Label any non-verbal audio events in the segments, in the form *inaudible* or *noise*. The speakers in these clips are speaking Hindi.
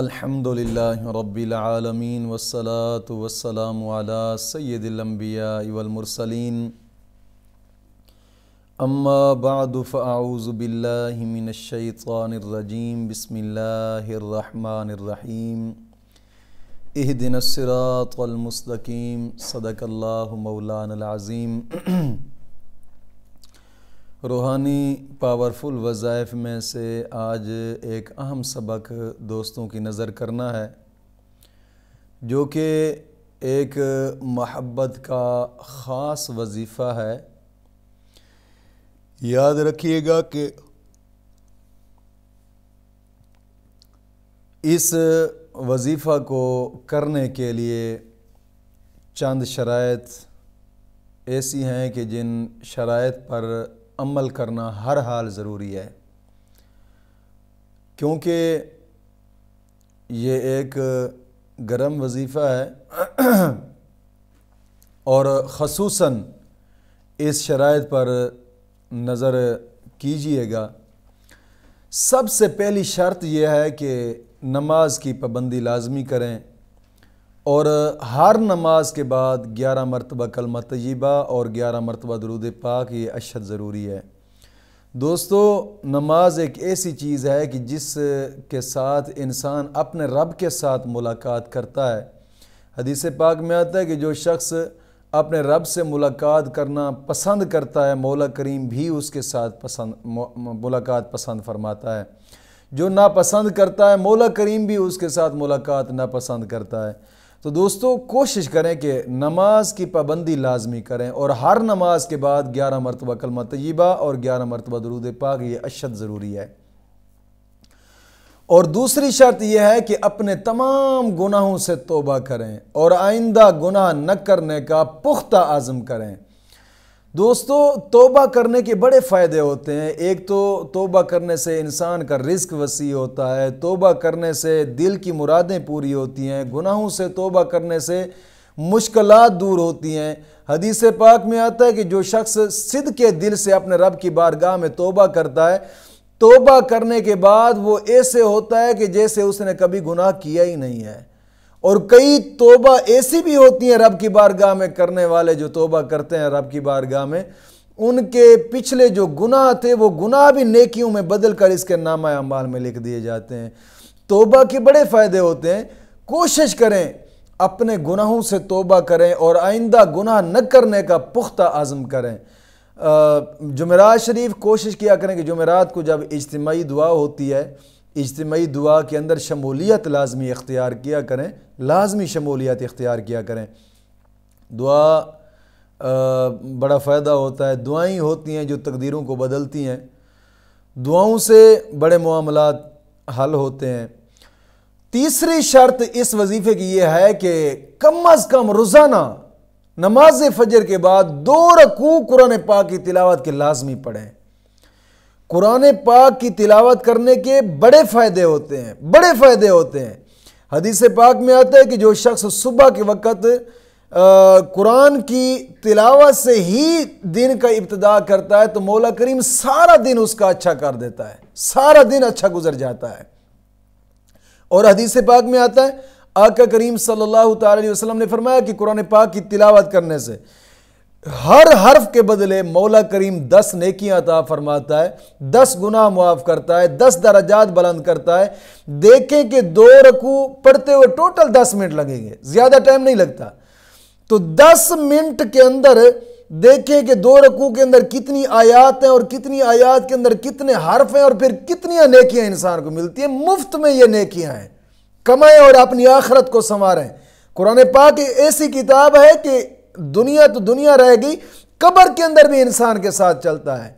अल्हम्दुलिल्लाह रब्बिल आलमीन वस्सलातु वस्सलामु अला सय्यदिल अंबिया वल मुरसलीन अम्मा बअद फअऊजु बिल्लाहि मिनश शैतानिर रजीम बिस्मिल्लाहिर रहमानिर रहीम इहदिनस सिरातल मुस्तकीम सदकल्लाहु मौलाना अल अज़ीम रूहानी पावरफुल वज़ाइफ में से आज एक अहम सबक दोस्तों की नज़र करना है जो कि एक महब्बत का ख़ास वजीफ़ा है याद रखिएगा कि इस वजीफ़ा को करने के लिए चंद शरात ऐसी हैं कि जिन शरात पर अमल करना हर हाल ज़रूरी है क्योंकि ये एक गर्म वजीफ़ा है *clears throat* और खसूस इस शराइ पर नज़र कीजिएगा सबसे पहली शर्त यह है कि नमाज की पाबंदी लाजमी करें और हर नमाज के बाद ग्यारह मरतबा कलम तयबा और ग्यारह मरतबा दरूद पाक ये अशद ज़रूरी है दोस्तों नमाज एक ऐसी चीज़ है कि जिस के साथ इंसान अपने रब के साथ मुलाकात करता है हदीस पाक में आता है कि जो शख्स अपने रब से मुलाकात करना पसंद करता है मौला करीम भी उसके साथ पसंद मुलाकात पसंद फरमाता है जो नापसंद करता है मौला करीम भी उसके साथ मुलाकात नापसंद करता है तो दोस्तों कोशिश करें कि नमाज की पाबंदी लाजमी करें और हर नमाज के बाद ग्यारह मरतबा कलमा तयबा और ग्यारह मरतबा दरूद पाक ये अशद ज़रूरी है और दूसरी शर्त यह है कि अपने तमाम गुनाहों से तोबा करें और आइंदा गुनाह न करने का पुख्ता आज़म करें दोस्तों तोबा करने के बड़े फ़ायदे होते हैं एक तो तोबा करने से इंसान का रिस्क वसी होता है तोबा करने से दिल की मुरादें पूरी होती हैं गुनाहों से तोबा करने से मुश्किल दूर होती हैं हदीस पाक में आता है कि जो शख्स सिद के दिल से अपने रब की बारगाह में तोबा करता है तोबा करने के बाद वो ऐसे होता है कि जैसे उसने कभी गुनाह किया ही नहीं है और कई तोबा ऐसी भी होती हैं रब की बारगाह में करने वाले जो तोबा करते हैं रब की बारगाह में उनके पिछले जो गुनाह थे वो गुनाह भी नेकियों में बदल कर इसके नामा अमाल में लिख दिए जाते हैं तोबा के बड़े फ़ायदे होते हैं कोशिश करें अपने गुनाहों से तोबा करें और आइंदा गुनाह न करने का पुख्ता आज़म करें जुमेरात शरीफ कोशिश किया करें कि जुमेरात को जब इज्तमाही दुआ होती है इजतमी दुआ के अंदर शमूलियत लाजमी इख्तियार किया करें लाजमी शमूलियत इख्तियार किया करें दुआ आ, बड़ा फ़ायदा होता है दुआई होती हैं जो तकदीरों को बदलती हैं दुआओं से बड़े मामला हल होते हैं तीसरी शर्त इस वजीफ़े की यह है कि कम अज़ कम रोज़ाना नमाज फ़जर के बाद दो रकू कुरान पाक की तिलावत के लाजमी पढ़ें कुरान पाक की तिलावत करने के बड़े फ़ायदे होते हैं बड़े फ़ायदे होते हैं हदीस पाक में आता है कि जो शख्स सुबह के वक़्त कुरान की तिलावत से ही दिन का इब्तदा करता है तो मौला करीम सारा दिन उसका अच्छा कर देता है सारा दिन अच्छा गुजर जाता है और हदीस पाक में आता है आका करीम सल्लल्लाहु अलैहि वसल्लम ने फरमाया कि कुरान पाक की तिलावत करने से हर हर्फ के बदले मौला करीम दस नेकियां अता फरमाता है दस गुना मुआफ़ करता है दस दराजात बुलंद करता है देखें कि दो रकू पढ़ते हुए टोटल दस मिनट लगेंगे ज़्यादा टाइम नहीं लगता तो दस मिनट के अंदर देखें कि दो रकू के अंदर कितनी आयात हैं और कितनी आयात के अंदर कितने हर्फ हैं और फिर कितनी नेकियां इंसान को मिलती हैं मुफ्त में ये नेकियां हैं कमाएं और अपनी आखरत को संवारें कुरान पाक ऐसी किताब है कि दुनिया तो दुनिया रहेगी कबर के अंदर भी इंसान के साथ चलता है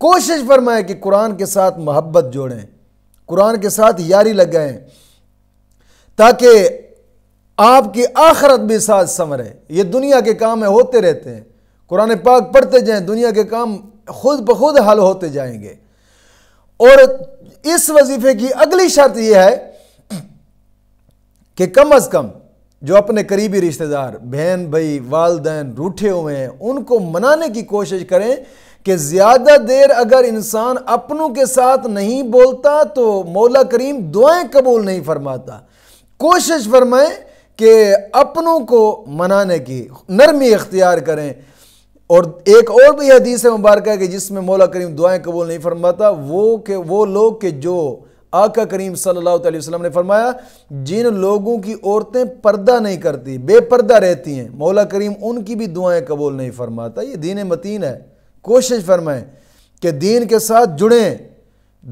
कोशिश फरमाए कि कुरान के साथ मोहब्बत जोड़ें कुरान के साथ यारी लगाएं ताकि आपकी आखरत भी साथ संवरे ये दुनिया के काम में होते रहते हैं कुरान पाक पढ़ते जाएं दुनिया के काम खुद ब खुद हल होते जाएंगे और इस वजीफे की अगली शर्त यह है कि कम अज़ कम जो अपने करीबी रिश्तेदार बहन भाई वालदेन रूठे हुए हैं उनको मनाने की कोशिश करें कि ज़्यादा देर अगर इंसान अपनों के साथ नहीं बोलता तो मौला करीम दुआएं कबूल नहीं फरमाता कोशिश फरमाएं कि अपनों को मनाने की नरमी इख्तियार करें और एक और भी हदीस मुबारक है कि जिसमें मौला करीम दुआएं कबूल नहीं फरमाता वो के वो लोग के जो आका करीम सल्लल्लाहु अलैहि वसल्लम ने फरमाया जिन लोगों की औरतें पर्दा नहीं करती बेपर्दा रहती हैं मौला करीम उनकी भी दुआएं कबूल नहीं फरमाता ये दीन मतीन है कोशिश फरमाएं कि दीन के साथ जुड़ें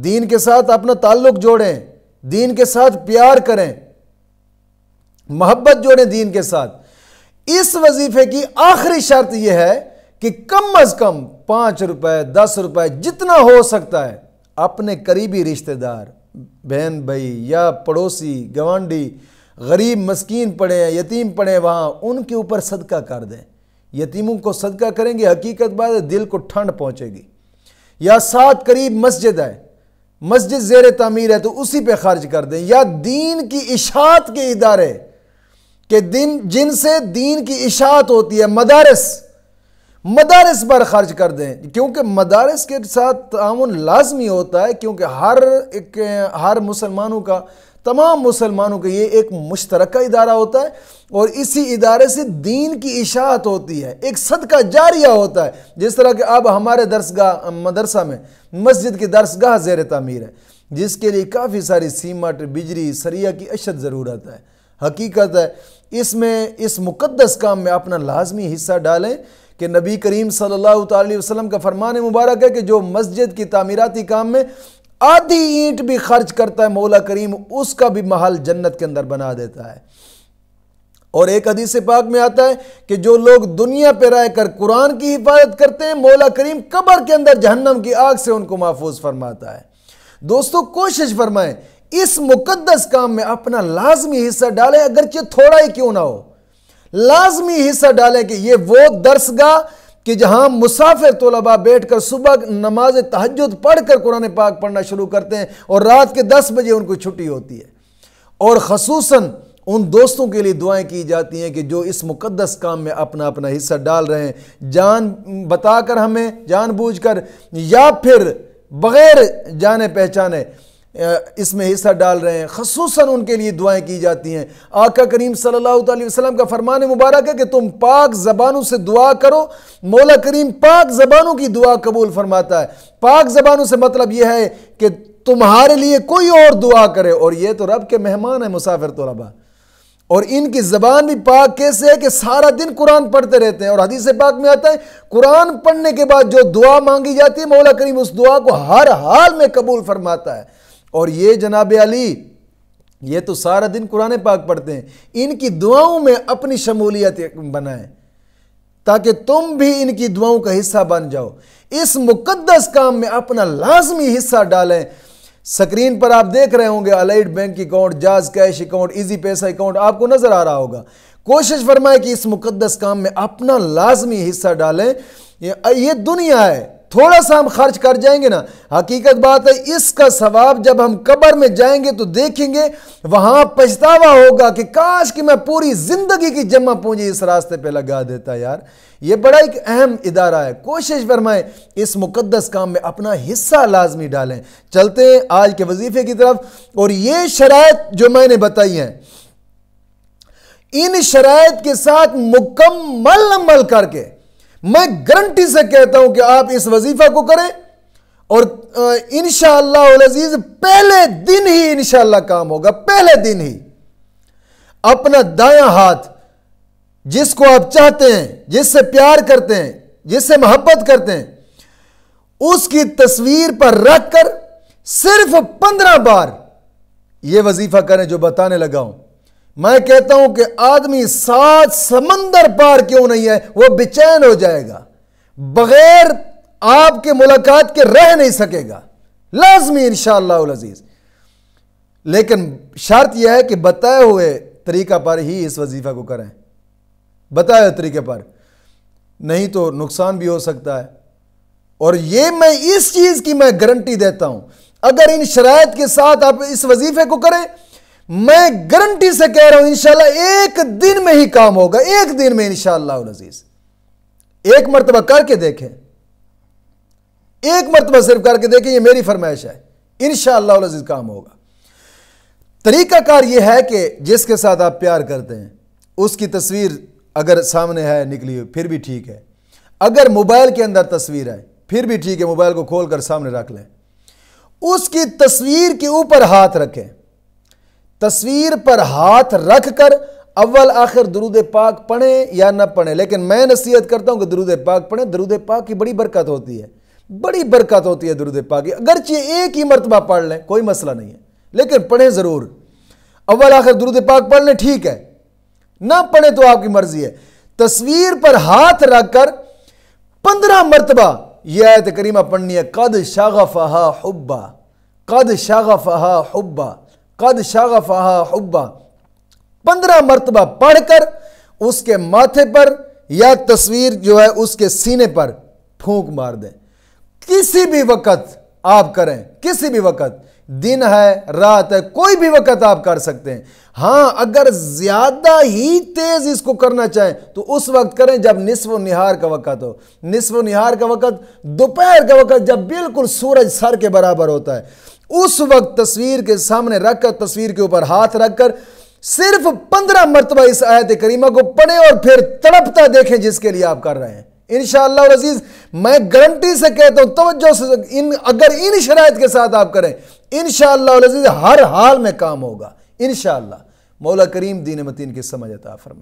दीन के साथ अपना ताल्लुक जोड़ें दीन के साथ प्यार करें मोहब्बत जोड़ें दीन के साथ इस वजीफे की आखिरी शर्त यह है कि कम अज कम पांच रुपए दस रुपए जितना हो सकता है अपने करीबी रिश्तेदार बहन भाई या पड़ोसी गवांडी गरीब मस्कीन पड़े हैं यतीम पड़े हैं वहाँ उनके ऊपर सदका कर दें यतीमों को सदका करेंगे हकीकत बात है दिल को ठंड पहुँचेगी या सात करीब मस्जिद है मस्जिद जेर तमीर है तो उसी पे खर्च कर दें या दीन की इशात के इदारे के दिन जिनसे दीन की इशात होती है मदारस मदारस पर खर्च कर दें क्योंकि मदारस के साथ तान लाजमी होता है क्योंकि हर एक हर मुसलमानों का तमाम मुसलमानों का ये एक मुश्तरक इदारा होता है और इसी इदारे से दीन की इशात होती है एक सदका जारिया होता है जिस तरह के अब हमारे दरसगाह मदरसा में मस्जिद की दरसगाह जेर तमीर है जिसके लिए काफ़ी सारी सीमट बिजली सरिया की अशद ज़रूरत है हकीकत है इसमें इस मुकदस काम में अपना लाजमी हिस्सा डालें कि नबी करीम सल्लल्लाहु अलैहि वसल्लम का फरमान मुबारक है कि जो मस्जिद की तामीराती काम में आधी ईंट भी खर्च करता है मौला करीम उसका भी महल जन्नत के अंदर बना देता है और एक हदीस पाक में आता है कि जो लोग दुनिया पर रहकर कुरान की हिफाजत करते हैं मौला करीम कबर के अंदर जहन्नम की आग से उनको महफूज फरमाता है दोस्तों कोशिश फरमाएं इस मुकद्दस काम में अपना लाजमी हिस्सा डालें अगरचे थोड़ा ही क्यों ना हो लाजमी हिस्सा डालें कि यह वो दरसगा कि जहां मुसाफिर तलबा बैठकर सुबह नमाज तहजद पढ़कर कुरान पाक पढ़ना शुरू करते हैं और रात के दस बजे उनको छुट्टी होती है और खसूस उन दोस्तों के लिए दुआएं की जाती हैं कि जो इस मुकदस काम में अपना अपना हिस्सा डाल रहे हैं जान बताकर हमें जानबूझकर या फिर बग़ैर जाने पहचाने इसमें हिस्सा डाल रहे हैं खसूस उनके लिए दुआएं की जाती हैं आका करीम सल्लल्लाहु अलैहि वसल्लम का फरमान मुबारक है कि तुम पाक ज़बानों से दुआ करो मौला करीम पाक ज़बानों की दुआ कबूल फरमाता है पाक ज़बानों से मतलब यह है कि तुम्हारे लिए कोई और दुआ करे और यह तो रब के मेहमान है मुसाफिर तो रबा और इनकी ज़बान भी पाक कैसे है कि सारा दिन कुरान पढ़ते रहते हैं और हदीस पाक में आता है कुरान पढ़ने के बाद जो दुआ मांगी जाती है मौला करीम उस दुआ को हर हाल में कबूल फरमाता है और ये जनाब अली ये तो सारा दिन कुरान पाक पढ़ते हैं इनकी दुआओं में अपनी शमूलियत बनाएं ताकि तुम भी इनकी दुआओं का हिस्सा बन जाओ इस मुकद्दस काम में अपना लाजमी हिस्सा डालें स्क्रीन पर आप देख रहे होंगे Allied Bank account JazzCash account Easypaisa account आपको नज़र आ रहा होगा कोशिश फरमाए कि इस मुकद्दस काम में अपना लाजमी हिस्सा डालें ये, ये दुनिया है थोड़ा सा हम खर्च कर जाएंगे ना हकीकत बात है इसका सवाब जब हम कब्र में जाएंगे तो देखेंगे वहां पछतावा होगा कि काश कि मैं पूरी ज़िंदगी की जमा पूंजी इस रास्ते पे लगा देता यार ये बड़ा एक अहम इदारा है कोशिश फरमाएं इस मुकद्दस काम में अपना हिस्सा लाजमी डालें चलते हैं आज के वजीफे की तरफ और ये शरायत जो मैंने बताई है इन शराय के साथ मुकम्मल अमल करके मैं गारंटी से कहता हूं कि आप इस वजीफा को करें और इन अजीज पहले दिन ही इनशाला काम होगा पहले दिन ही अपना दाया हाथ जिसको आप चाहते हैं जिससे प्यार करते हैं जिससे मोहब्बत करते हैं उसकी तस्वीर पर रखकर सिर्फ पंद्रह बार यह वजीफा करें जो बताने लगा हूं मैं कहता हूं कि आदमी सात समंदर पार क्यों नहीं है वो बेचैन हो जाएगा बगैर आपके मुलाकात के रह नहीं सकेगा लाजमी इनशालाजीज लेकिन शर्त यह है कि बताए हुए तरीका पर ही इस वजीफा को करें बताए हुए तरीके पर नहीं तो नुकसान भी हो सकता है और ये मैं इस चीज़ की मैं गारंटी देता हूं अगर इन शराय के साथ आप इस वजीफे को करें मैं गारंटी से कह रहा हूं इंशाला एक दिन में ही काम होगा एक दिन में इंशाला अजीज एक मरतबा करके देखें एक मरतबा सिर्फ करके देखें ये मेरी फरमाइश है इनशाला अजीज काम होगा तरीकाकार यह है कि जिसके साथ आप प्यार करते हैं उसकी तस्वीर अगर सामने है निकली हुई फिर भी ठीक है अगर मोबाइल के अंदर तस्वीर है फिर भी ठीक है मोबाइल को खोलकर सामने रख लें उसकी तस्वीर के ऊपर हाथ रखें तस्वीर पर हाथ रख कर अव्वल आखिर दरूद पाक पढ़ें या ना पढ़ें लेकिन मैं नसीहत करता हूँ कि दरूद पाक पढ़ें दरूद पाक की बड़ी बरकत होती है बड़ी बरकत होती है दरूद पाक की चाहिए एक ही मरतबा पढ़ लें कोई मसला नहीं है लेकिन पढ़ें ज़रूर अव्वल आखिर दरूद पाक पढ़ लें ठीक है ना पढ़ें तो आपकी मर्ज़ी है तस्वीर पर हाथ रख कर पंद्रह मरतबा यह आयत करीमा पढ़नी है कद शागफहा हुब्बा कद शागफहा हुब्बा कद शागफहा हब्बा पंद्रह मरतबा पढ़कर उसके माथे पर या तस्वीर जो है उसके सीने पर फूंक मार दें किसी भी वक़्त आप करें किसी भी वक़्त दिन है रात है कोई भी वक़्त आप कर सकते हैं हाँ अगर ज़्यादा ही तेज़ इसको करना चाहें तो उस वक्त करें जब निसव निहार का वक़्त हो निसव निहार का वक़्त दोपहर का वक़्त जब बिल्कुल सूरज सर के बराबर होता है उस वक्त तस्वीर के सामने रखकर तस्वीर के ऊपर हाथ रखकर सिर्फ पंद्रह मरतबा इस आयत करीमा को पढ़े और फिर तड़पता देखें जिसके लिए आप कर रहे हैं इन अजीज मैं गारंटी से कहता हूं तो इन अगर इन शराय के साथ आप करें इन हर हाल में काम होगा इन मौला करीम दीन मतीन की समझ फरमा